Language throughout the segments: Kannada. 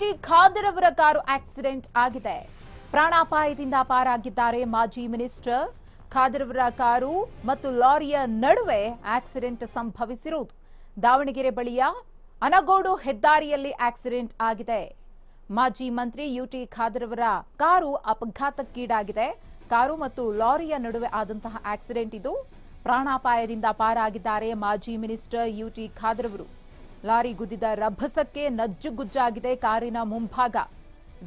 ಟಿ ಖಾದರ್ ಅವರ ಕಾರು ಆಕ್ಸಿಡೆಂಟ್ ಆಗಿದೆ ಪ್ರಾಣಾಪಾಯದಿಂದ ಪಾರಾಗಿದ್ದಾರೆ ಮಾಜಿ ಮಿನಿಸ್ಟರ್ ಖಾದರ್ ಅವರ ಕಾರು ಮತ್ತು ಲಾರಿಯ ನಡುವೆ ಆಕ್ಸಿಡೆಂಟ್ ಸಂಭವಿಸಿರುವುದು ದಾವಣಗೆರೆ ಬಳಿಯ ಅನಗೋಡು ಹೆದ್ದಾರಿಯಲ್ಲಿ ಆಕ್ಸಿಡೆಂಟ್ ಆಗಿದೆ ಮಾಜಿ ಮಂತ್ರಿ ಯುಟಿ ಖಾದರ್ ಅವರ ಕಾರು ಅಪಘಾತಕ್ಕೀಡಾಗಿದೆ ಕಾರು ಮತ್ತು ಲಾರಿಯ ನಡುವೆ ಆದಂತಹ ಆಕ್ಸಿಡೆಂಟ್ ಇದು ಪ್ರಾಣಾಪಾಯದಿಂದ ಪಾರಾಗಿದ್ದಾರೆ ಮಾಜಿ ಮಿನಿಸ್ಟರ್ ಯುಟಿ ಖಾದರ್ ಅವರು ಲಾರಿ ಗುದ್ದಿದ ರಭಸಕ್ಕೆ ನಜ್ಜುಗುಜ್ಜಾಗಿದೆ ಕಾರಿನ ಮುಂಭಾಗ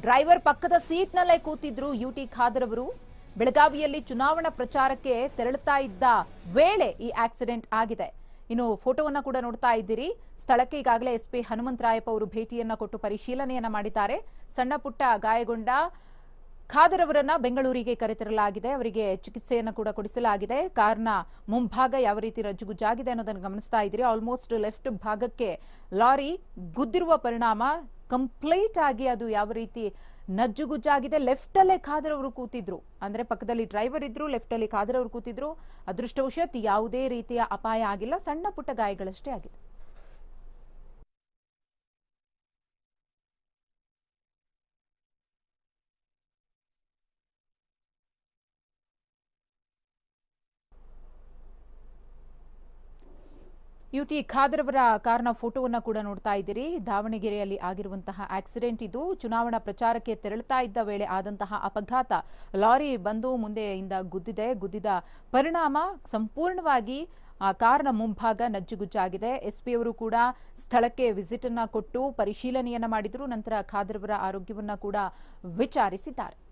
ಡ್ರೈವರ್ ಪಕ್ಕದ ಸೀಟ್ನಲ್ಲೇ ಕೂತಿದ್ರು ಯುಟಿ ಖಾದರ್ ಅವರು ಬೆಳಗಾವಿಯಲ್ಲಿ ಚುನಾವಣಾ ಪ್ರಚಾರಕ್ಕೆ ತೆರಳುತ್ತಾ ಇದ್ದ ವೇಳೆ ಈ ಆಕ್ಸಿಡೆಂಟ್ ಆಗಿದೆ ಇನ್ನು ಫೋಟೋವನ್ನ ಕೂಡ ನೋಡ್ತಾ ಇದ್ದೀರಿ ಸ್ಥಳಕ್ಕೆ ಈಗಾಗಲೇ ಎಸ್ಪಿ ಹನುಮಂತರಾಯಪ್ಪ ಅವರು ಭೇಟಿಯನ್ನ ಕೊಟ್ಟು ಪರಿಶೀಲನೆಯನ್ನ ಮಾಡಿದ್ದಾರೆ ಸಣ್ಣ ಪುಟ್ಟ ಗಾಯಗೊಂಡ ಖಾದರ್ ಅವರನ್ನ ಬೆಂಗಳೂರಿಗೆ ಕರೆತರಲಾಗಿದೆ ಅವರಿಗೆ ಚಿಕಿತ್ಸೆಯನ್ನು ಕೂಡ ಕೊಡಿಸಲಾಗಿದೆ ಕಾರ್ನ ಮುಂಭಾಗ ಯಾವ ರೀತಿ ರಜ್ಜುಗುಜ್ಜಾಗಿದೆ ಅನ್ನೋದನ್ನು ಗಮನಿಸ್ತಾ ಇದ್ದೀರಿ ಆಲ್ಮೋಸ್ಟ್ ಲೆಫ್ಟ್ ಭಾಗಕ್ಕೆ ಲಾರಿ ಗುದ್ದಿರುವ ಪರಿಣಾಮ ಕಂಪ್ಲೀಟ್ ಆಗಿ ಅದು ಯಾವ ರೀತಿ ನಜ್ಜುಗುಜ್ಜಾಗಿದೆ ಲೆಫ್ಟ್ ಅಲ್ಲೇ ಖಾದರ್ ಅವರು ಕೂತಿದ್ರು ಅಂದ್ರೆ ಪಕ್ಕದಲ್ಲಿ ಡ್ರೈವರ್ ಇದ್ರು ಲೆಫ್ಟ್ ಅಲ್ಲಿ ಖಾದರ್ ಅವರು ಕೂತಿದ್ರು ಅದೃಷ್ಟವಶಾತ್ ಯಾವುದೇ ರೀತಿಯ ಅಪಾಯ ಆಗಿಲ್ಲ ಸಣ್ಣ ಪುಟ್ಟ ಗಾಯಗಳಷ್ಟೇ ಆಗಿದೆ ಯುಟಿ ಟಿ ಖಾದರ್ ಅವರ ಕಾರ್ನ ಫೋಟೋವನ್ನು ಕೂಡ ನೋಡ್ತಾ ಇದ್ದೀರಿ ದಾವಣಗೆರೆಯಲ್ಲಿ ಆಗಿರುವಂತಹ ಆಕ್ಸಿಡೆಂಟ್ ಇದು ಚುನಾವಣಾ ಪ್ರಚಾರಕ್ಕೆ ತೆರಳುತ್ತಾ ಇದ್ದ ವೇಳೆ ಆದಂತಹ ಅಪಘಾತ ಲಾರಿ ಬಂದು ಮುಂದೆಯಿಂದ ಗುದ್ದಿದೆ ಗುದ್ದಿದ ಪರಿಣಾಮ ಸಂಪೂರ್ಣವಾಗಿ ಆ ಕಾರ್ನ ಮುಂಭಾಗ ನಜ್ಜುಗುಜ್ಜಾಗಿದೆ ಅವರು ಕೂಡ ಸ್ಥಳಕ್ಕೆ ವಿಸಿಟ್ ಅನ್ನ ಕೊಟ್ಟು ಪರಿಶೀಲನೆಯನ್ನ ಮಾಡಿದರು ನಂತರ ಅವರ ಆರೋಗ್ಯವನ್ನ ಕೂಡ ವಿಚಾರಿಸಿದ್ದಾರೆ